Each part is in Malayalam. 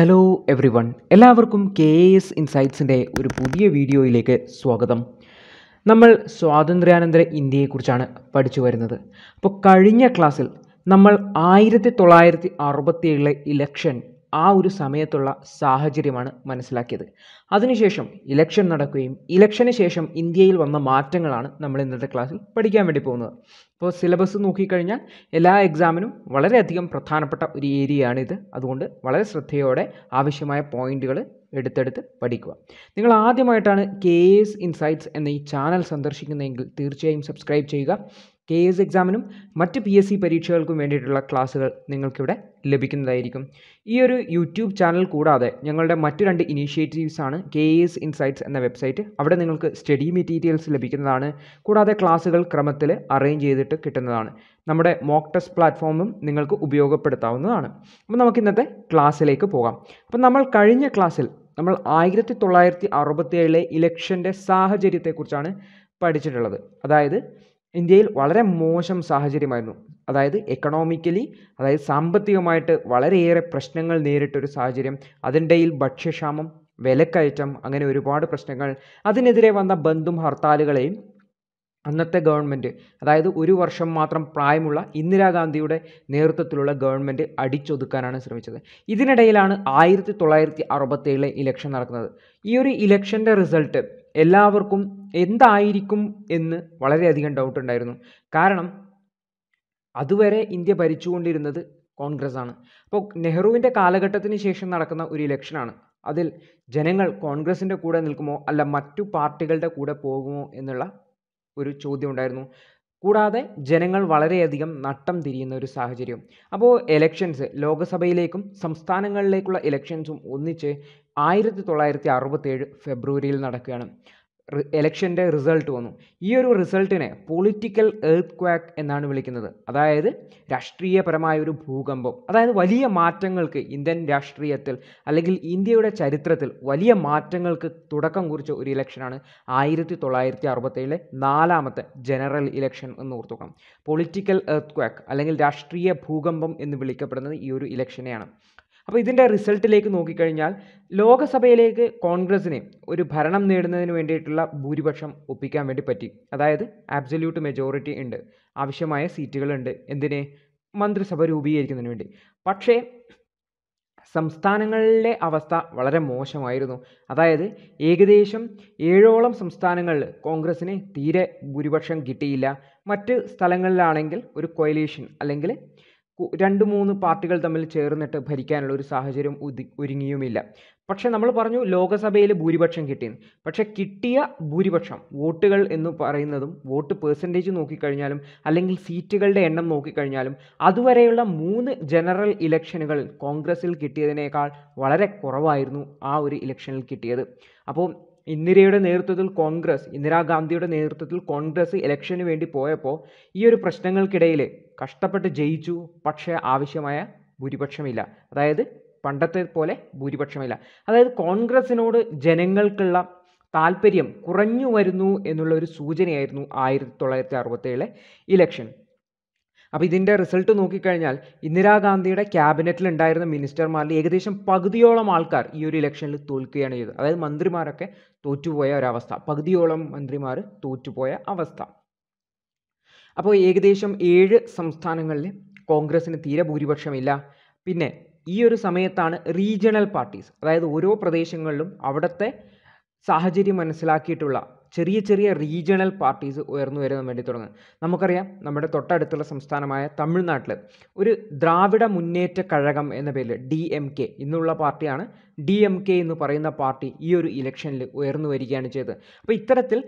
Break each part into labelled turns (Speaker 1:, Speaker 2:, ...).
Speaker 1: ഹലോ എവ്രി വൺ എല്ലാവർക്കും കെ എസ് ഇൻസൈറ്റ്സിൻ്റെ ഒരു പുതിയ വീഡിയോയിലേക്ക് സ്വാഗതം നമ്മൾ സ്വാതന്ത്ര്യാനന്തര ഇന്ത്യയെക്കുറിച്ചാണ് പഠിച്ചു വരുന്നത് അപ്പോൾ കഴിഞ്ഞ ക്ലാസ്സിൽ നമ്മൾ ആയിരത്തി തൊള്ളായിരത്തി അറുപത്തിയേഴിലെ ഇലക്ഷൻ ആ ഒരു സമയത്തുള്ള സാഹചര്യമാണ് മനസ്സിലാക്കിയത് അതിനുശേഷം ഇലക്ഷൻ നടക്കുകയും ഇലക്ഷന് ശേഷം ഇന്ത്യയിൽ വന്ന മാറ്റങ്ങളാണ് നമ്മൾ ഇന്നത്തെ ക്ലാസ്സിൽ പഠിക്കാൻ വേണ്ടി പോകുന്നത് അപ്പോൾ സിലബസ് നോക്കിക്കഴിഞ്ഞാൽ എല്ലാ എക്സാമിനും വളരെയധികം പ്രധാനപ്പെട്ട ഒരു ഏരിയയാണിത് അതുകൊണ്ട് വളരെ ശ്രദ്ധയോടെ ആവശ്യമായ പോയിന്റുകൾ എടുത്തെടുത്ത് പഠിക്കുക നിങ്ങൾ ആദ്യമായിട്ടാണ് കെ എസ് ഇൻസൈറ്റ്സ് എന്ന ഈ ചാനൽ സന്ദർശിക്കുന്നതെങ്കിൽ തീർച്ചയായും സബ്സ്ക്രൈബ് ചെയ്യുക കെ എസ് എക്സാമിനും മറ്റ് പി എസ് സി പരീക്ഷകൾക്കും വേണ്ടിയിട്ടുള്ള ക്ലാസ്സുകൾ നിങ്ങൾക്കിവിടെ ലഭിക്കുന്നതായിരിക്കും ഈ ഒരു യൂട്യൂബ് ചാനൽ കൂടാതെ ഞങ്ങളുടെ മറ്റു രണ്ട് ഇനീഷ്യേറ്റീവ്സാണ് കെ എസ് ഇൻസൈറ്റ്സ് എന്ന വെബ്സൈറ്റ് അവിടെ നിങ്ങൾക്ക് സ്റ്റഡി മെറ്റീരിയൽസ് ലഭിക്കുന്നതാണ് കൂടാതെ ക്ലാസ്സുകൾ ക്രമത്തിൽ അറേഞ്ച് ചെയ്തിട്ട് കിട്ടുന്നതാണ് നമ്മുടെ മോക്ക് ടെസ്റ്റ് പ്ലാറ്റ്ഫോമും നിങ്ങൾക്ക് ഉപയോഗപ്പെടുത്താവുന്നതാണ് അപ്പോൾ നമുക്ക് ഇന്നത്തെ ക്ലാസ്സിലേക്ക് പോകാം അപ്പോൾ നമ്മൾ കഴിഞ്ഞ ക്ലാസ്സിൽ നമ്മൾ ആയിരത്തി തൊള്ളായിരത്തി അറുപത്തി ഏഴിലെ ഇലക്ഷൻ്റെ സാഹചര്യത്തെക്കുറിച്ചാണ് പഠിച്ചിട്ടുള്ളത് അതായത് ഇന്ത്യയിൽ വളരെ മോശം സാഹചര്യമായിരുന്നു അതായത് എക്കണോമിക്കലി അതായത് സാമ്പത്തികമായിട്ട് വളരെയേറെ പ്രശ്നങ്ങൾ നേരിട്ടൊരു സാഹചര്യം അതിൻ്റെയിൽ ഭക്ഷ്യക്ഷാമം വിലക്കയറ്റം അങ്ങനെ ഒരുപാട് പ്രശ്നങ്ങൾ അതിനെതിരെ വന്ന ബന്ധും ഹർത്താലുകളെയും അന്നത്തെ ഗവൺമെൻറ് അതായത് ഒരു വർഷം മാത്രം പ്രായമുള്ള ഇന്ദിരാഗാന്ധിയുടെ നേതൃത്വത്തിലുള്ള ഗവൺമെൻറ് അടിച്ചൊതുക്കാനാണ് ശ്രമിച്ചത് ഇതിനിടയിലാണ് ആയിരത്തി തൊള്ളായിരത്തി അറുപത്തേഴിലെ ഇലക്ഷൻ നടക്കുന്നത് ഈ ഒരു ഇലക്ഷൻ്റെ റിസൾട്ട് എല്ലാവർക്കും എന്തായിരിക്കും എന്ന് വളരെയധികം ഡൗട്ട് ഉണ്ടായിരുന്നു കാരണം അതുവരെ ഇന്ത്യ ഭരിച്ചുകൊണ്ടിരുന്നത് കോൺഗ്രസ് ആണ് അപ്പോൾ നെഹ്റുവിൻ്റെ കാലഘട്ടത്തിന് ശേഷം നടക്കുന്ന ഒരു ഇലക്ഷനാണ് അതിൽ ജനങ്ങൾ കോൺഗ്രസിൻ്റെ കൂടെ നിൽക്കുമോ അല്ല മറ്റു പാർട്ടികളുടെ കൂടെ പോകുമോ എന്നുള്ള ഒരു ചോദ്യം ഉണ്ടായിരുന്നു കൂടാതെ ജനങ്ങൾ വളരെയധികം നട്ടം തിരിയുന്ന ഒരു സാഹചര്യം അപ്പോൾ എലക്ഷൻസ് ലോക്സഭയിലേക്കും സംസ്ഥാനങ്ങളിലേക്കുള്ള ഇലക്ഷൻസും ഒന്നിച്ച് ആയിരത്തി തൊള്ളായിരത്തി അറുപത്തേഴ് ഫെബ്രുവരിയിൽ നടക്കുകയാണ് എലക്ഷൻ്റെ റിസൾട്ട് വന്നു ഈ ഒരു റിസൾട്ടിനെ പൊളിറ്റിക്കൽ എർത്ത് ക്വാക്ക് എന്നാണ് വിളിക്കുന്നത് അതായത് രാഷ്ട്രീയപരമായ ഒരു ഭൂകമ്പം അതായത് വലിയ മാറ്റങ്ങൾക്ക് ഇന്ത്യൻ രാഷ്ട്രീയത്തിൽ അല്ലെങ്കിൽ ഇന്ത്യയുടെ ചരിത്രത്തിൽ വലിയ മാറ്റങ്ങൾക്ക് തുടക്കം കുറിച്ച ഒരു ഇലക്ഷനാണ് ആയിരത്തി തൊള്ളായിരത്തി അറുപത്തേഴിലെ നാലാമത്തെ ജനറൽ ഇലക്ഷൻ എന്ന് ഓർത്തുക്കണം പൊളിറ്റിക്കൽ എർത്ത് ക്വാക്ക് അല്ലെങ്കിൽ രാഷ്ട്രീയ ഭൂകമ്പം എന്ന് വിളിക്കപ്പെടുന്നത് ഈ ഒരു ഇലക്ഷനെയാണ് അപ്പോൾ ഇതിൻ്റെ റിസൾട്ടിലേക്ക് നോക്കിക്കഴിഞ്ഞാൽ ലോകസഭയിലേക്ക് കോൺഗ്രസ്സിന് ഒരു ഭരണം നേടുന്നതിന് വേണ്ടിയിട്ടുള്ള ഭൂരിപക്ഷം ഒപ്പിക്കാൻ വേണ്ടി പറ്റി അതായത് ആബ്സല്യൂട്ട് മെജോറിറ്റി ഉണ്ട് ആവശ്യമായ സീറ്റുകളുണ്ട് എന്തിനെ മന്ത്രിസഭ രൂപീകരിക്കുന്നതിന് വേണ്ടി പക്ഷേ സംസ്ഥാനങ്ങളിലെ അവസ്ഥ വളരെ മോശമായിരുന്നു അതായത് ഏകദേശം ഏഴോളം സംസ്ഥാനങ്ങളിൽ കോൺഗ്രസ്സിന് തീരെ ഭൂരിപക്ഷം കിട്ടിയില്ല മറ്റ് സ്ഥലങ്ങളിലാണെങ്കിൽ ഒരു കൊയലേഷൻ അല്ലെങ്കിൽ രണ്ട് മൂന്ന് പാർട്ടികൾ തമ്മിൽ ചേർന്നിട്ട് ഭരിക്കാനുള്ള ഒരു സാഹചര്യം ഉദി ഒരുങ്ങിയുമില്ല പക്ഷെ നമ്മൾ പറഞ്ഞു ലോകസഭയിൽ ഭൂരിപക്ഷം കിട്ടിയെന്ന് പക്ഷെ കിട്ടിയ ഭൂരിപക്ഷം വോട്ടുകൾ എന്ന് പറയുന്നതും വോട്ട് പേഴ്സൻറ്റേജ് നോക്കിക്കഴിഞ്ഞാലും അല്ലെങ്കിൽ സീറ്റുകളുടെ എണ്ണം നോക്കിക്കഴിഞ്ഞാലും അതുവരെയുള്ള മൂന്ന് ജനറൽ ഇലക്ഷനുകളിൽ കോൺഗ്രസിൽ കിട്ടിയതിനേക്കാൾ വളരെ കുറവായിരുന്നു ആ ഒരു ഇലക്ഷനിൽ കിട്ടിയത് അപ്പോൾ ഇന്ദിരയുടെ നേതൃത്വത്തിൽ കോൺഗ്രസ് ഇന്ദിരാഗാന്ധിയുടെ നേതൃത്വത്തിൽ കോൺഗ്രസ് ഇലക്ഷന് വേണ്ടി പോയപ്പോൾ ഈ ഒരു പ്രശ്നങ്ങൾക്കിടയിൽ കഷ്ടപ്പെട്ട് ജയിച്ചു പക്ഷേ ആവശ്യമായ ഭൂരിപക്ഷമില്ല അതായത് പണ്ടത്തെ പോലെ ഭൂരിപക്ഷമില്ല അതായത് കോൺഗ്രസിനോട് ജനങ്ങൾക്കുള്ള താല്പര്യം കുറഞ്ഞു വരുന്നു എന്നുള്ള ഒരു സൂചനയായിരുന്നു ആയിരത്തി തൊള്ളായിരത്തി അറുപത്തേഴിലെ ഇലക്ഷൻ അപ്പോൾ ഇതിൻ്റെ റിസൾട്ട് നോക്കിക്കഴിഞ്ഞാൽ ഇന്ദിരാഗാന്ധിയുടെ ക്യാബിനറ്റിൽ ഉണ്ടായിരുന്ന മിനിസ്റ്റർമാരിൽ ഏകദേശം പകുതിയോളം ആൾക്കാർ ഈ ഒരു ഇലക്ഷനിൽ തോൽക്കുകയാണ് ചെയ്തത് അതായത് മന്ത്രിമാരൊക്കെ തോറ്റുപോയ ഒരവസ്ഥ പകുതിയോളം മന്ത്രിമാർ തോറ്റുപോയ അവസ്ഥ അപ്പോൾ ഏകദേശം ഏഴ് സംസ്ഥാനങ്ങളിൽ കോൺഗ്രസ്സിന് തീരെ ഭൂരിപക്ഷമില്ല പിന്നെ ഈ ഒരു സമയത്താണ് റീജിയണൽ പാർട്ടീസ് അതായത് ഓരോ പ്രദേശങ്ങളിലും അവിടുത്തെ സാഹചര്യം മനസ്സിലാക്കിയിട്ടുള്ള ചെറിയ ചെറിയ റീജിയണൽ പാർട്ടീസ് ഉയർന്നു വരാൻ വേണ്ടി തുടങ്ങുന്നത് നമുക്കറിയാം നമ്മുടെ തൊട്ടടുത്തുള്ള സംസ്ഥാനമായ തമിഴ്നാട്ടിൽ ഒരു ദ്രാവിഡ മുന്നേറ്റ കഴകം എന്ന പേരിൽ ഡി എം കെ ഇന്നുള്ള പാർട്ടിയാണ് ഡി എം കെ എന്ന് പറയുന്ന പാർട്ടി ഈ ഒരു ഇലക്ഷനിൽ ഉയർന്നു വരികയാണ് ചെയ്തത് അപ്പോൾ ഇത്തരത്തിൽ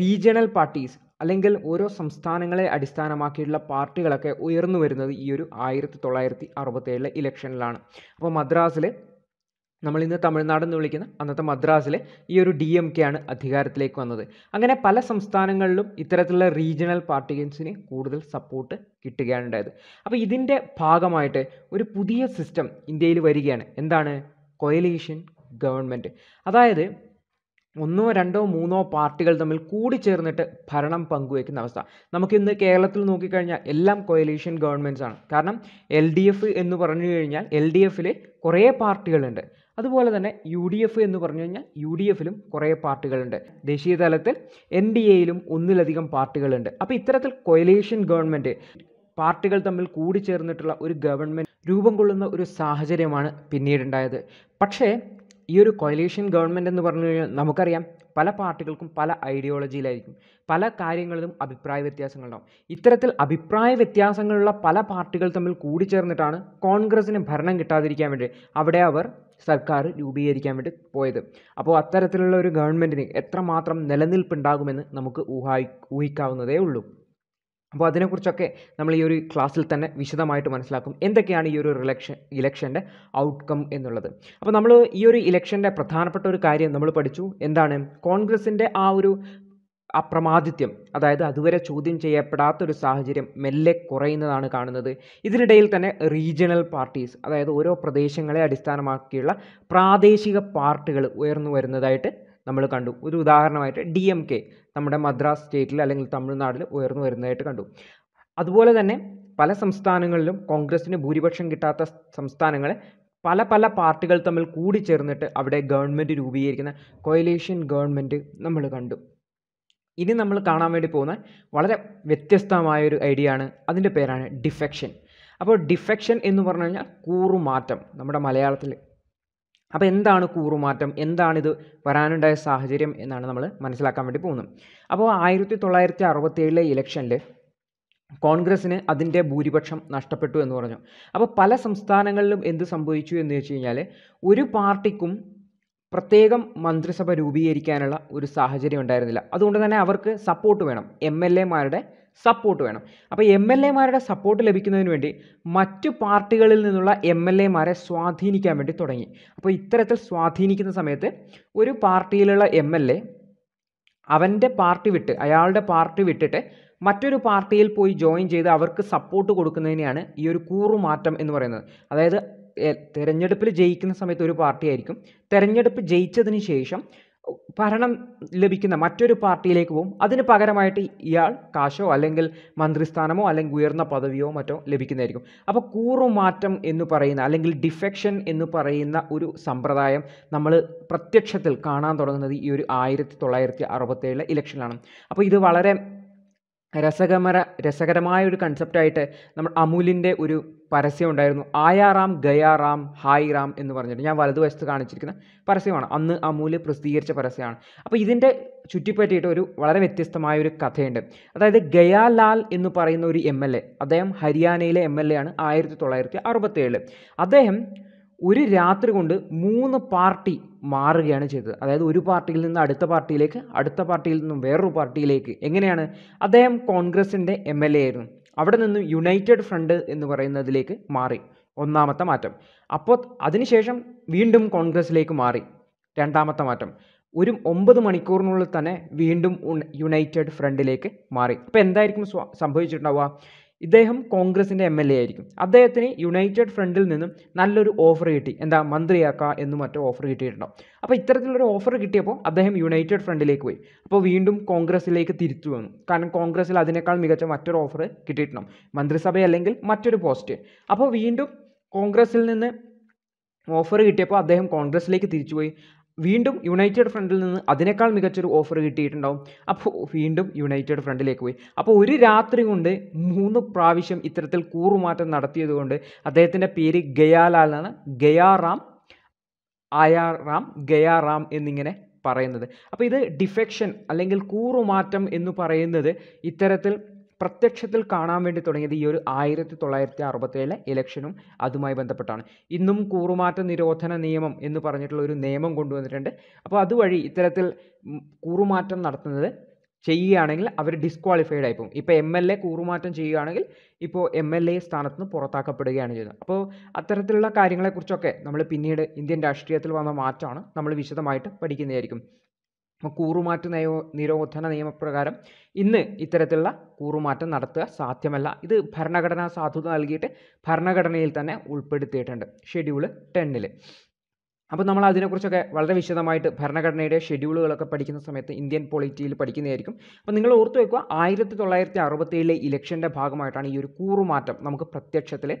Speaker 1: റീജിയണൽ പാർട്ടീസ് അല്ലെങ്കിൽ ഓരോ സംസ്ഥാനങ്ങളെ അടിസ്ഥാനമാക്കിയുള്ള പാർട്ടികളൊക്കെ ഉയർന്നു വരുന്നത് ഈ ഒരു ആയിരത്തി തൊള്ളായിരത്തി അറുപത്തേഴിലെ ഇലക്ഷനിലാണ് അപ്പോൾ മദ്രാസിലെ നമ്മൾ ഇന്ന് തമിഴ്നാട് എന്ന് വിളിക്കുന്ന അന്നത്തെ മദ്രാസിലെ ഈ ഒരു ഡി എം കെ ആണ് അധികാരത്തിലേക്ക് വന്നത് അങ്ങനെ പല സംസ്ഥാനങ്ങളിലും ഇത്തരത്തിലുള്ള റീജിയണൽ പാർട്ടികൾസിന് കൂടുതൽ സപ്പോർട്ട് കിട്ടുകയാണ് ഉണ്ടായത് അപ്പോൾ ഇതിൻ്റെ ഭാഗമായിട്ട് ഒരു പുതിയ സിസ്റ്റം ഇന്ത്യയിൽ വരികയാണ് എന്താണ് കൊയലീഷൻ ഗവൺമെൻറ് അതായത് ഒന്നോ രണ്ടോ മൂന്നോ പാർട്ടികൾ തമ്മിൽ കൂടി ചേർന്നിട്ട് ഭരണം പങ്കുവയ്ക്കുന്ന അവസ്ഥ നമുക്കിന്ന് കേരളത്തിൽ നോക്കിക്കഴിഞ്ഞാൽ എല്ലാം കൊയലീഷ്യൻ ഗവൺമെൻറ്സ് ആണ് കാരണം എൽ ഡി എഫ് എന്ന് പറഞ്ഞു കഴിഞ്ഞാൽ എൽ ഡി എഫിൽ കുറേ പാർട്ടികളുണ്ട് അതുപോലെ തന്നെ യു ഡി എഫ് എന്ന് പറഞ്ഞു കഴിഞ്ഞാൽ യു ഡി എഫിലും കുറേ പാർട്ടികളുണ്ട് ദേശീയ തലത്തിൽ എൻ ഡി എയിലും ഒന്നിലധികം പാർട്ടികളുണ്ട് അപ്പോൾ ഇത്തരത്തിൽ കൊയലേഷ്യൻ ഗവൺമെൻറ് പാർട്ടികൾ തമ്മിൽ കൂടി ചേർന്നിട്ടുള്ള ഒരു ഗവൺമെൻറ് രൂപം കൊള്ളുന്ന ഒരു സാഹചര്യമാണ് പിന്നീടുണ്ടായത് പക്ഷേ ഈ ഒരു കൊയലേഷൻ ഗവൺമെൻറ് എന്ന് പറഞ്ഞു കഴിഞ്ഞാൽ നമുക്കറിയാം പല പാർട്ടികൾക്കും പല ഐഡിയോളജിയിലായിരിക്കും പല കാര്യങ്ങളിലും അഭിപ്രായ വ്യത്യാസങ്ങളുണ്ടാവും ഇത്തരത്തിൽ അഭിപ്രായ വ്യത്യാസങ്ങളുള്ള പല പാർട്ടികൾ തമ്മിൽ കൂടിച്ചേർന്നിട്ടാണ് കോൺഗ്രസ്സിന് ഭരണം കിട്ടാതിരിക്കാൻ വേണ്ടി അവിടെ അവർ സർക്കാർ രൂപീകരിക്കാൻ വേണ്ടി പോയത് അപ്പോൾ അത്തരത്തിലുള്ള ഒരു ഗവൺമെൻറ്റിന് എത്രമാത്രം നിലനിൽപ്പുണ്ടാകുമെന്ന് നമുക്ക് ഊഹായി ഊഹിക്കാവുന്നതേ ഉള്ളൂ അപ്പോൾ അതിനെക്കുറിച്ചൊക്കെ നമ്മൾ ഈ ഒരു ക്ലാസ്സിൽ തന്നെ വിശദമായിട്ട് മനസ്സിലാക്കും എന്തൊക്കെയാണ് ഈ ഒരു ഇലക്ഷൻ ഇലക്ഷൻ്റെ ഔട്ട്കം എന്നുള്ളത് അപ്പോൾ നമ്മൾ ഈ ഒരു ഇലക്ഷൻ്റെ പ്രധാനപ്പെട്ട ഒരു കാര്യം നമ്മൾ പഠിച്ചു എന്താണ് കോൺഗ്രസിൻ്റെ ആ ഒരു അപ്രമാദിത്യം അതായത് അതുവരെ ചോദ്യം ചെയ്യപ്പെടാത്തൊരു സാഹചര്യം മെല്ലെ കുറയുന്നതാണ് കാണുന്നത് ഇതിനിടയിൽ തന്നെ റീജിയണൽ പാർട്ടീസ് അതായത് ഓരോ പ്രദേശങ്ങളെ അടിസ്ഥാനമാക്കിയുള്ള പ്രാദേശിക പാർട്ടികൾ ഉയർന്നു വരുന്നതായിട്ട് നമ്മൾ കണ്ടു ഒരു ഉദാഹരണമായിട്ട് ഡി എം കെ നമ്മുടെ മദ്രാസ് സ്റ്റേറ്റിൽ അല്ലെങ്കിൽ തമിഴ്നാട്ടിൽ ഉയർന്നു വരുന്നതായിട്ട് കണ്ടു അതുപോലെ തന്നെ പല സംസ്ഥാനങ്ങളിലും കോൺഗ്രസിന് ഭൂരിപക്ഷം കിട്ടാത്ത സംസ്ഥാനങ്ങളെ പല പല പാർട്ടികൾ തമ്മിൽ കൂടിച്ചേർന്നിട്ട് അവിടെ ഗവൺമെൻറ് രൂപീകരിക്കുന്ന കൊയലേഷ്യൻ ഗവൺമെൻറ് നമ്മൾ കണ്ടു ഇനി നമ്മൾ കാണാൻ വേണ്ടി പോകുന്ന വളരെ വ്യത്യസ്തമായൊരു ഐഡിയ ആണ് അതിൻ്റെ പേരാണ് ഡിഫെക്ഷൻ അപ്പോൾ ഡിഫെക്ഷൻ എന്ന് പറഞ്ഞു കഴിഞ്ഞാൽ കൂറുമാറ്റം നമ്മുടെ മലയാളത്തിൽ അപ്പോൾ എന്താണ് കൂറുമാറ്റം എന്താണിത് വരാനുണ്ടായ സാഹചര്യം എന്നാണ് നമ്മൾ മനസ്സിലാക്കാൻ വേണ്ടി പോകുന്നത് അപ്പോൾ ആയിരത്തി തൊള്ളായിരത്തി അറുപത്തേഴിലെ ഇലക്ഷനിൽ കോൺഗ്രസ്സിന് അതിൻ്റെ ഭൂരിപക്ഷം നഷ്ടപ്പെട്ടു എന്ന് പറഞ്ഞു അപ്പോൾ പല സംസ്ഥാനങ്ങളിലും എന്ത് സംഭവിച്ചു എന്ന് വെച്ച് കഴിഞ്ഞാൽ ഒരു പാർട്ടിക്കും പ്രത്യേകം മന്ത്രിസഭ രൂപീകരിക്കാനുള്ള ഒരു സാഹചര്യം ഉണ്ടായിരുന്നില്ല അതുകൊണ്ട് തന്നെ അവർക്ക് സപ്പോർട്ട് വേണം എം എൽ എമാരുടെ സപ്പോർട്ട് വേണം അപ്പോൾ എം എൽ എമാരുടെ സപ്പോർട്ട് ലഭിക്കുന്നതിന് വേണ്ടി മറ്റു പാർട്ടികളിൽ നിന്നുള്ള എം എൽ എമാരെ സ്വാധീനിക്കാൻ വേണ്ടി തുടങ്ങി അപ്പോൾ ഇത്തരത്തിൽ സ്വാധീനിക്കുന്ന സമയത്ത് ഒരു പാർട്ടിയിലുള്ള എം എൽ എ അവൻ്റെ പാർട്ടി വിട്ട് അയാളുടെ പാർട്ടി വിട്ടിട്ട് മറ്റൊരു പാർട്ടിയിൽ പോയി ജോയിൻ ചെയ്ത് അവർക്ക് സപ്പോർട്ട് കൊടുക്കുന്നതിനെയാണ് ഈ ഒരു കൂറുമാറ്റം എന്ന് പറയുന്നത് അതായത് തിരഞ്ഞെടുപ്പിൽ ജയിക്കുന്ന സമയത്ത് ഒരു പാർട്ടി ആയിരിക്കും തിരഞ്ഞെടുപ്പ് ജയിച്ചതിന് ശേഷം ഭരണം ലഭിക്കുന്ന മറ്റൊരു പാർട്ടിയിലേക്ക് പോകും അതിന് പകരമായിട്ട് ഇയാൾ കാശോ അല്ലെങ്കിൽ മന്ത്രിസ്ഥാനമോ അല്ലെങ്കിൽ ഉയർന്ന പദവിയോ മറ്റോ ലഭിക്കുന്നതായിരിക്കും അപ്പോൾ കൂറുമാറ്റം എന്ന് പറയുന്ന അല്ലെങ്കിൽ ഡിഫെക്ഷൻ എന്ന് പറയുന്ന ഒരു സമ്പ്രദായം നമ്മൾ പ്രത്യക്ഷത്തിൽ കാണാൻ തുടങ്ങുന്നത് ഈ ഒരു ആയിരത്തി തൊള്ളായിരത്തി അറുപത്തേഴിലെ ഇലക്ഷനിലാണ് അപ്പോൾ ഇത് വളരെ രസകമര രസകരമായ ഒരു കൺസെപ്റ്റായിട്ട് നമ്മൾ അമൂലിൻ്റെ ഒരു പരസ്യം ഉണ്ടായിരുന്നു ആയാറാം ഗയാറാം ഹായ് റാം എന്ന് പറഞ്ഞിട്ട് ഞാൻ വലതുവശത്ത് കാണിച്ചിരിക്കുന്ന പരസ്യമാണ് അന്ന് അമൂല് പ്രസിദ്ധീകരിച്ച പരസ്യമാണ് അപ്പോൾ ഇതിൻ്റെ ചുറ്റിപ്പറ്റിയിട്ട് ഒരു വളരെ വ്യത്യസ്തമായ ഒരു കഥയുണ്ട് അതായത് ഗയാലാൽ എന്ന് പറയുന്ന ഒരു എം എൽ എ അദ്ദേഹം ഹരിയാനയിലെ എം എൽ എ ആണ് ആയിരത്തി തൊള്ളായിരത്തി അറുപത്തേഴിൽ അദ്ദേഹം ഒരു രാത്രി കൊണ്ട് മൂന്ന് പാർട്ടി മാറുകയാണ് ചെയ്തത് അതായത് ഒരു പാർട്ടിയിൽ നിന്ന് അടുത്ത പാർട്ടിയിലേക്ക് അടുത്ത പാർട്ടിയിൽ നിന്നും വേറൊരു പാർട്ടിയിലേക്ക് എങ്ങനെയാണ് അദ്ദേഹം കോൺഗ്രസിൻ്റെ എം എൽ എ ആയിരുന്നു അവിടെ നിന്ന് യുണൈറ്റഡ് ഫ്രണ്ട് എന്ന് പറയുന്നതിലേക്ക് മാറി ഒന്നാമത്തെ മാറ്റം അപ്പോൾ അതിനുശേഷം വീണ്ടും കോൺഗ്രസിലേക്ക് മാറി രണ്ടാമത്തെ മാറ്റം ഒരു ഒമ്പത് മണിക്കൂറിനുള്ളിൽ തന്നെ വീണ്ടും യുണൈറ്റഡ് ഫ്രണ്ടിലേക്ക് മാറി അപ്പോൾ എന്തായിരിക്കും സംഭവിച്ചിട്ടുണ്ടാവുക ഇദ്ദേഹം കോൺഗ്രസിൻ്റെ എം എൽ എ ആയിരിക്കും അദ്ദേഹത്തിന് യുണൈറ്റഡ് ഫ്രണ്ടിൽ നിന്നും നല്ലൊരു ഓഫർ കിട്ടി എന്താ മന്ത്രിയാക്കുക എന്ന് മറ്റോ ഓഫർ കിട്ടിയിട്ടുണ്ടാവും അപ്പോൾ ഇത്തരത്തിലൊരു ഓഫർ കിട്ടിയപ്പോൾ അദ്ദേഹം യുണൈറ്റഡ് ഫ്രണ്ടിലേക്ക് പോയി അപ്പോൾ വീണ്ടും കോൺഗ്രസിലേക്ക് തിരിച്ചു വന്നു കാരണം കോൺഗ്രസ്സിൽ അതിനേക്കാൾ മികച്ച മറ്റൊരു ഓഫർ കിട്ടിയിട്ടുണ്ടാവും മന്ത്രിസഭ അല്ലെങ്കിൽ മറ്റൊരു പോസ്റ്റ് അപ്പോൾ വീണ്ടും കോൺഗ്രസിൽ നിന്ന് ഓഫർ കിട്ടിയപ്പോൾ അദ്ദേഹം കോൺഗ്രസിലേക്ക് തിരിച്ചുപോയി വീണ്ടും യുണൈറ്റഡ് ഫ്രണ്ടിൽ നിന്ന് അതിനേക്കാൾ മികച്ചൊരു ഓഫർ കിട്ടിയിട്ടുണ്ടാവും അപ്പോൾ വീണ്ടും യുണൈറ്റഡ് ഫ്രണ്ടിലേക്ക് പോയി അപ്പോൾ ഒരു രാത്രി കൊണ്ട് മൂന്ന് പ്രാവശ്യം ഇത്തരത്തിൽ കൂറുമാറ്റം നടത്തിയതുകൊണ്ട് അദ്ദേഹത്തിൻ്റെ പേര് എന്നാണ് ഗയാറാം ആയാറാം ഗയാറാം എന്നിങ്ങനെ പറയുന്നത് അപ്പോൾ ഇത് ഡിഫെക്ഷൻ അല്ലെങ്കിൽ കൂറുമാറ്റം എന്ന് പറയുന്നത് ഇത്തരത്തിൽ പ്രത്യക്ഷത്തിൽ കാണാൻ വേണ്ടി തുടങ്ങിയത് ഈ ഒരു ആയിരത്തി തൊള്ളായിരത്തി അറുപത്തേഴിലെ ഇലക്ഷനും അതുമായി ബന്ധപ്പെട്ടാണ് ഇന്നും കൂറുമാറ്റ നിരോധന നിയമം എന്ന് പറഞ്ഞിട്ടുള്ള ഒരു നിയമം കൊണ്ടുവന്നിട്ടുണ്ട് അപ്പോൾ അതുവഴി ഇത്തരത്തിൽ കൂറുമാറ്റം നടത്തുന്നത് ചെയ്യുകയാണെങ്കിൽ അവർ ഡിസ്ക്വാളിഫൈഡ് പോകും ഇപ്പോൾ എം എൽ എ കൂറുമാറ്റം ചെയ്യുകയാണെങ്കിൽ ഇപ്പോൾ എം എൽ എ സ്ഥാനത്ത് നിന്ന് പുറത്താക്കപ്പെടുകയാണ് ചെയ്യുന്നത് അപ്പോൾ അത്തരത്തിലുള്ള കാര്യങ്ങളെക്കുറിച്ചൊക്കെ നമ്മൾ പിന്നീട് ഇന്ത്യൻ രാഷ്ട്രീയത്തിൽ വന്ന മാറ്റമാണ് നമ്മൾ വിശദമായിട്ട് പഠിക്കുന്നതായിരിക്കും കൂറുമാറ്റ നയോ നിരോധന നിയമപ്രകാരം ഇന്ന് ഇത്തരത്തിലുള്ള കൂറുമാറ്റം നടത്തുക സാധ്യമല്ല ഇത് ഭരണഘടനാ സാധുത നൽകിയിട്ട് ഭരണഘടനയിൽ തന്നെ ഉൾപ്പെടുത്തിയിട്ടുണ്ട് ഷെഡ്യൂൾ ടെന്നിൽ അപ്പോൾ നമ്മൾ അതിനെക്കുറിച്ചൊക്കെ വളരെ വിശദമായിട്ട് ഭരണഘടനയുടെ ഷെഡ്യൂളുകളൊക്കെ പഠിക്കുന്ന സമയത്ത് ഇന്ത്യൻ പൊളിറ്റിയിൽ പഠിക്കുന്നതായിരിക്കും അപ്പോൾ നിങ്ങൾ ഓർത്തു വെക്കുക ആയിരത്തി തൊള്ളായിരത്തി ഏഴിലെ ഇലക്ഷൻ്റെ ഭാഗമായിട്ടാണ് ഈ ഒരു കൂറുമാറ്റം നമുക്ക് പ്രത്യക്ഷത്തിൽ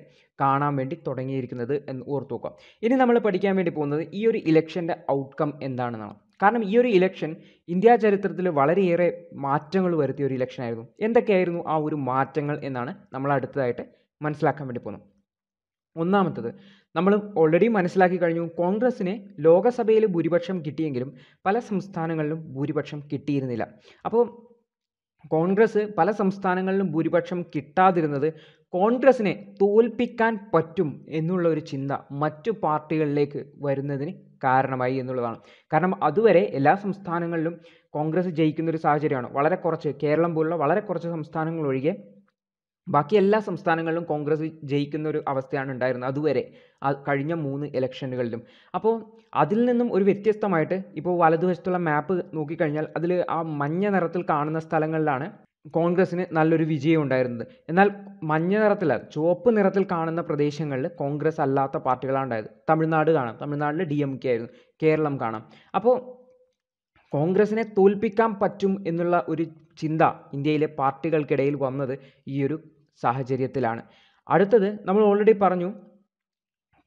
Speaker 1: കാണാൻ വേണ്ടി തുടങ്ങിയിരിക്കുന്നത് എന്ന് ഓർത്തു വെക്കുക ഇനി നമ്മൾ പഠിക്കാൻ വേണ്ടി പോകുന്നത് ഈ ഒരു ഇലക്ഷൻ്റെ ഔട്ട്കം എന്താണെന്നാണ് കാരണം ഈ ഒരു ഇലക്ഷൻ ഇന്ത്യ ചരിത്രത്തിൽ വളരെയേറെ മാറ്റങ്ങൾ വരുത്തിയ ഒരു ഇലക്ഷനായിരുന്നു എന്തൊക്കെയായിരുന്നു ആ ഒരു മാറ്റങ്ങൾ എന്നാണ് നമ്മൾ അടുത്തതായിട്ട് മനസ്സിലാക്കാൻ വേണ്ടി പോകുന്നത് ഒന്നാമത്തത് നമ്മൾ ഓൾറെഡി മനസ്സിലാക്കി കഴിഞ്ഞു കോൺഗ്രസ്സിന് ലോകസഭയിൽ ഭൂരിപക്ഷം കിട്ടിയെങ്കിലും പല സംസ്ഥാനങ്ങളിലും ഭൂരിപക്ഷം കിട്ടിയിരുന്നില്ല അപ്പോൾ കോൺഗ്രസ് പല സംസ്ഥാനങ്ങളിലും ഭൂരിപക്ഷം കിട്ടാതിരുന്നത് കോൺഗ്രസിനെ തോൽപ്പിക്കാൻ പറ്റും എന്നുള്ള ഒരു ചിന്ത മറ്റു പാർട്ടികളിലേക്ക് വരുന്നതിന് കാരണമായി എന്നുള്ളതാണ് കാരണം അതുവരെ എല്ലാ സംസ്ഥാനങ്ങളിലും കോൺഗ്രസ് ജയിക്കുന്ന ഒരു സാഹചര്യമാണ് വളരെ കുറച്ച് കേരളം പോലുള്ള വളരെ കുറച്ച് സംസ്ഥാനങ്ങൾ ഒഴികെ ബാക്കി എല്ലാ സംസ്ഥാനങ്ങളിലും കോൺഗ്രസ് ജയിക്കുന്ന ഒരു അവസ്ഥയാണ് ഉണ്ടായിരുന്നത് അതുവരെ കഴിഞ്ഞ മൂന്ന് ഇലക്ഷനുകളിലും അപ്പോൾ അതിൽ നിന്നും ഒരു വ്യത്യസ്തമായിട്ട് ഇപ്പോൾ വലതുവശത്തുള്ള മാപ്പ് നോക്കിക്കഴിഞ്ഞാൽ അതിൽ ആ മഞ്ഞ നിറത്തിൽ കാണുന്ന സ്ഥലങ്ങളിലാണ് കോൺഗ്രസ്സിന് നല്ലൊരു വിജയം ഉണ്ടായിരുന്നത് എന്നാൽ മഞ്ഞ നിറത്തിൽ ചുവപ്പ് നിറത്തിൽ കാണുന്ന പ്രദേശങ്ങളിൽ കോൺഗ്രസ് അല്ലാത്ത പാർട്ടികളാണ് ഉണ്ടായത് തമിഴ്നാട് കാണാം തമിഴ്നാട്ടിൽ ഡി എം കെ ആയിരുന്നു കേരളം കാണാം അപ്പോൾ കോൺഗ്രസിനെ തോൽപ്പിക്കാൻ പറ്റും എന്നുള്ള ഒരു ചിന്ത ഇന്ത്യയിലെ പാർട്ടികൾക്കിടയിൽ വന്നത് ഈ ഒരു സാഹചര്യത്തിലാണ് അടുത്തത് നമ്മൾ ഓൾറെഡി പറഞ്ഞു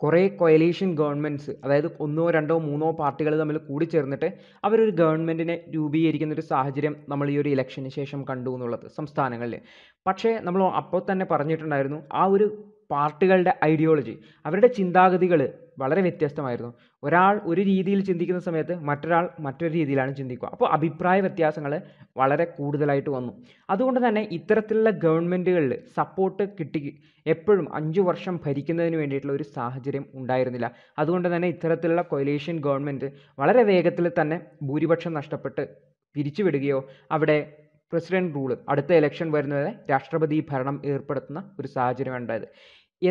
Speaker 1: കുറേ കൊയലീഷൻ ഗവൺമെൻറ്സ് അതായത് ഒന്നോ രണ്ടോ മൂന്നോ പാർട്ടികൾ തമ്മിൽ കൂടി ചേർന്നിട്ട് അവരൊരു ഗവൺമെൻറ്റിനെ രൂപീകരിക്കുന്ന ഒരു സാഹചര്യം നമ്മൾ ഈ ഒരു ഇലക്ഷന് ശേഷം കണ്ടു എന്നുള്ളത് സംസ്ഥാനങ്ങളിൽ പക്ഷേ നമ്മൾ അപ്പോൾ തന്നെ പറഞ്ഞിട്ടുണ്ടായിരുന്നു ആ ഒരു പാർട്ടികളുടെ ഐഡിയോളജി അവരുടെ ചിന്താഗതികൾ വളരെ വ്യത്യസ്തമായിരുന്നു ഒരാൾ ഒരു രീതിയിൽ ചിന്തിക്കുന്ന സമയത്ത് മറ്റൊരാൾ മറ്റൊരു രീതിയിലാണ് ചിന്തിക്കുക അപ്പോൾ അഭിപ്രായ വ്യത്യാസങ്ങൾ വളരെ കൂടുതലായിട്ട് വന്നു അതുകൊണ്ട് തന്നെ ഇത്തരത്തിലുള്ള ഗവൺമെൻറ്റുകളിൽ സപ്പോർട്ട് കിട്ടി എപ്പോഴും അഞ്ച് വർഷം ഭരിക്കുന്നതിന് വേണ്ടിയിട്ടുള്ള ഒരു സാഹചര്യം ഉണ്ടായിരുന്നില്ല അതുകൊണ്ട് തന്നെ ഇത്തരത്തിലുള്ള കൊയിലേഷ്യൻ ഗവൺമെൻറ് വളരെ വേഗത്തിൽ തന്നെ ഭൂരിപക്ഷം നഷ്ടപ്പെട്ട് പിരിച്ചുവിടുകയോ അവിടെ പ്രസിഡന്റ് റൂൾ അടുത്ത ഇലക്ഷൻ വരുന്നവരെ രാഷ്ട്രപതി ഭരണം ഏർപ്പെടുത്തുന്ന ഒരു സാഹചര്യം ഉണ്ടായത്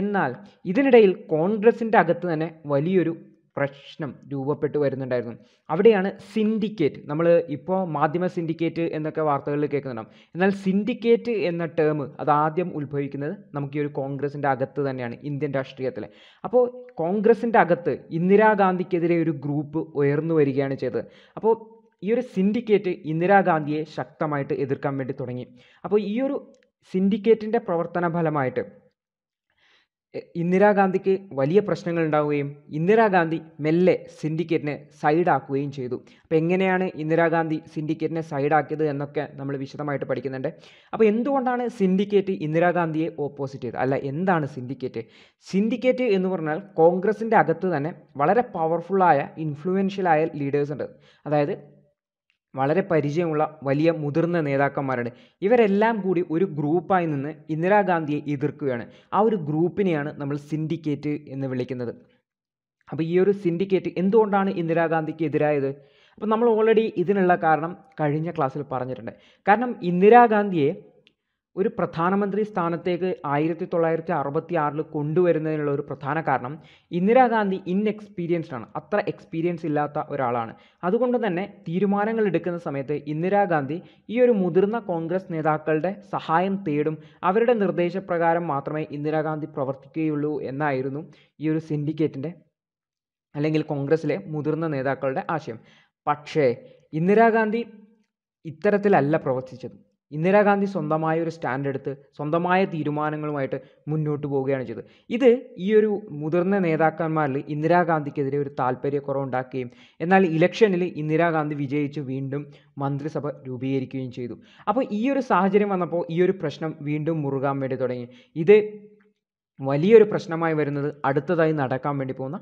Speaker 1: എന്നാൽ ഇതിനിടയിൽ കോൺഗ്രസിൻ്റെ അകത്ത് തന്നെ വലിയൊരു പ്രശ്നം രൂപപ്പെട്ടു വരുന്നുണ്ടായിരുന്നു അവിടെയാണ് സിൻഡിക്കേറ്റ് നമ്മൾ ഇപ്പോൾ മാധ്യമ സിൻഡിക്കേറ്റ് എന്നൊക്കെ വാർത്തകളിൽ കേൾക്കുന്നുണ്ടാവും എന്നാൽ സിൻഡിക്കേറ്റ് എന്ന ടേം അത് ആദ്യം ഉത്ഭവിക്കുന്നത് നമുക്ക് ഈ ഒരു കോൺഗ്രസിൻ്റെ അകത്ത് തന്നെയാണ് ഇന്ത്യൻ രാഷ്ട്രീയത്തിൽ അപ്പോൾ കോൺഗ്രസിൻ്റെ അകത്ത് ഇന്ദിരാഗാന്ധിക്കെതിരെ ഒരു ഗ്രൂപ്പ് ഉയർന്നു വരികയാണ് ചെയ്തത് അപ്പോൾ ഈ ഒരു സിൻഡിക്കേറ്റ് ഇന്ദിരാഗാന്ധിയെ ശക്തമായിട്ട് എതിർക്കാൻ വേണ്ടി തുടങ്ങി അപ്പോൾ ഈ ഒരു സിൻഡിക്കേറ്റിൻ്റെ പ്രവർത്തന ഫലമായിട്ട് ഇന്ദിരാഗാന്ധിക്ക് വലിയ പ്രശ്നങ്ങൾ ഉണ്ടാവുകയും ഇന്ദിരാഗാന്ധി മെല്ലെ സിൻഡിക്കേറ്റിനെ സൈഡാക്കുകയും ചെയ്തു അപ്പോൾ എങ്ങനെയാണ് ഇന്ദിരാഗാന്ധി സിൻഡിക്കേറ്റിനെ സൈഡാക്കിയത് എന്നൊക്കെ നമ്മൾ വിശദമായിട്ട് പഠിക്കുന്നുണ്ട് അപ്പോൾ എന്തുകൊണ്ടാണ് സിൻഡിക്കേറ്റ് ഇന്ദിരാഗാന്ധിയെ ഓപ്പോസിറ്റ് ചെയ്തത് അല്ല എന്താണ് സിൻഡിക്കേറ്റ് സിൻഡിക്കേറ്റ് എന്ന് പറഞ്ഞാൽ കോൺഗ്രസിൻ്റെ അകത്ത് തന്നെ വളരെ പവർഫുള്ളായ ഇൻഫ്ലുവൻഷ്യലായ ലീഡേഴ്സ് ഉണ്ട് അതായത് വളരെ പരിചയമുള്ള വലിയ മുതിർന്ന നേതാക്കന്മാരാണ് ഇവരെല്ലാം കൂടി ഒരു ഗ്രൂപ്പായി നിന്ന് ഇന്ദിരാഗാന്ധിയെ എതിർക്കുകയാണ് ആ ഒരു ഗ്രൂപ്പിനെയാണ് നമ്മൾ സിൻഡിക്കേറ്റ് എന്ന് വിളിക്കുന്നത് അപ്പോൾ ഈ ഒരു സിൻഡിക്കേറ്റ് എന്തുകൊണ്ടാണ് ഇന്ദിരാഗാന്ധിക്ക് എതിരായത് അപ്പോൾ നമ്മൾ ഓൾറെഡി ഇതിനുള്ള കാരണം കഴിഞ്ഞ ക്ലാസ്സിൽ പറഞ്ഞിട്ടുണ്ട് കാരണം ഇന്ദിരാഗാന്ധിയെ ഒരു പ്രധാനമന്ത്രി സ്ഥാനത്തേക്ക് ആയിരത്തി തൊള്ളായിരത്തി അറുപത്തി ആറിൽ കൊണ്ടുവരുന്നതിനുള്ള ഒരു പ്രധാന കാരണം ഇന്ദിരാഗാന്ധി ഇൻഎക്സ്പീരിയൻസ്ഡ് ആണ് അത്ര എക്സ്പീരിയൻസ് ഇല്ലാത്ത ഒരാളാണ് അതുകൊണ്ട് തന്നെ തീരുമാനങ്ങൾ എടുക്കുന്ന സമയത്ത് ഇന്ദിരാഗാന്ധി ഈ ഒരു മുതിർന്ന കോൺഗ്രസ് നേതാക്കളുടെ സഹായം തേടും അവരുടെ നിർദ്ദേശപ്രകാരം മാത്രമേ ഇന്ദിരാഗാന്ധി പ്രവർത്തിക്കുകയുള്ളൂ എന്നായിരുന്നു ഈ ഒരു സിൻഡിക്കേറ്റിൻ്റെ അല്ലെങ്കിൽ കോൺഗ്രസ്സിലെ മുതിർന്ന നേതാക്കളുടെ ആശയം പക്ഷേ ഇന്ദിരാഗാന്ധി ഇത്തരത്തിലല്ല പ്രവർത്തിച്ചത് ഇന്ദിരാഗാന്ധി സ്വന്തമായ ഒരു സ്റ്റാൻഡ് എടുത്ത് സ്വന്തമായ തീരുമാനങ്ങളുമായിട്ട് മുന്നോട്ട് പോവുകയാണ് ചെയ്തത് ഇത് ഈ ഒരു മുതിർന്ന നേതാക്കന്മാരിൽ ഇന്ദിരാഗാന്ധിക്കെതിരെ ഒരു താല്പര്യക്കുറവുണ്ടാക്കുകയും എന്നാൽ ഇലക്ഷനിൽ ഇന്ദിരാഗാന്ധി വിജയിച്ച് വീണ്ടും മന്ത്രിസഭ രൂപീകരിക്കുകയും ചെയ്തു അപ്പോൾ ഈ ഒരു സാഹചര്യം വന്നപ്പോൾ ഈ ഒരു പ്രശ്നം വീണ്ടും മുറുകാൻ വേണ്ടി തുടങ്ങി ഇത് വലിയൊരു പ്രശ്നമായി വരുന്നത് അടുത്തതായി നടക്കാൻ വേണ്ടി പോകുന്ന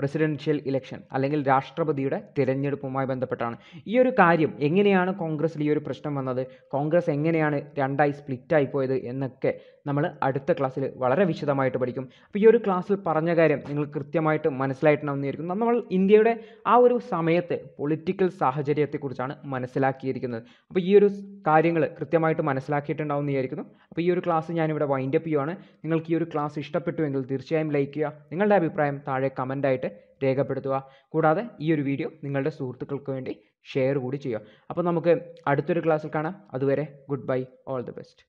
Speaker 1: പ്രസിഡൻഷ്യൽ ഇലക്ഷൻ അല്ലെങ്കിൽ രാഷ്ട്രപതിയുടെ തിരഞ്ഞെടുപ്പുമായി ബന്ധപ്പെട്ടാണ് ഈ ഒരു കാര്യം എങ്ങനെയാണ് കോൺഗ്രസ്സിൽ ഈ ഒരു പ്രശ്നം വന്നത് കോൺഗ്രസ് എങ്ങനെയാണ് രണ്ടായി സ്പ്ലിറ്റായി പോയത് എന്നൊക്കെ നമ്മൾ അടുത്ത ക്ലാസ്സിൽ വളരെ വിശദമായിട്ട് പഠിക്കും അപ്പോൾ ഈ ഒരു ക്ലാസ്സിൽ പറഞ്ഞ കാര്യം നിങ്ങൾ കൃത്യമായിട്ട് മനസ്സിലായിട്ടുണ്ടാവുന്നതായിരിക്കും നമ്മൾ ഇന്ത്യയുടെ ആ ഒരു സമയത്തെ പൊളിറ്റിക്കൽ സാഹചര്യത്തെക്കുറിച്ചാണ് മനസ്സിലാക്കിയിരിക്കുന്നത് അപ്പോൾ ഈ ഒരു കാര്യങ്ങൾ കൃത്യമായിട്ട് മനസ്സിലാക്കിയിട്ടുണ്ടാവുന്നതായിരിക്കുന്നു അപ്പോൾ ഈ ഒരു ക്ലാസ് ഞാനിവിടെ വൈൻഡപ്പ് ചെയ്യുവാണ് നിങ്ങൾക്ക് ഈ ഒരു ക്ലാസ് ഇഷ്ടപ്പെട്ടുവെങ്കിൽ തീർച്ചയായും ലൈക്ക് ചെയ്യുക നിങ്ങളുടെ അഭിപ്രായം താഴെ കമൻ്റായിട്ട് രേഖപ്പെടുത്തുക കൂടാതെ ഈ ഒരു വീഡിയോ നിങ്ങളുടെ സുഹൃത്തുക്കൾക്ക് വേണ്ടി ഷെയർ കൂടി ചെയ്യുക അപ്പോൾ നമുക്ക് അടുത്തൊരു ക്ലാസ്സിൽ കാണാം അതുവരെ good bye all the best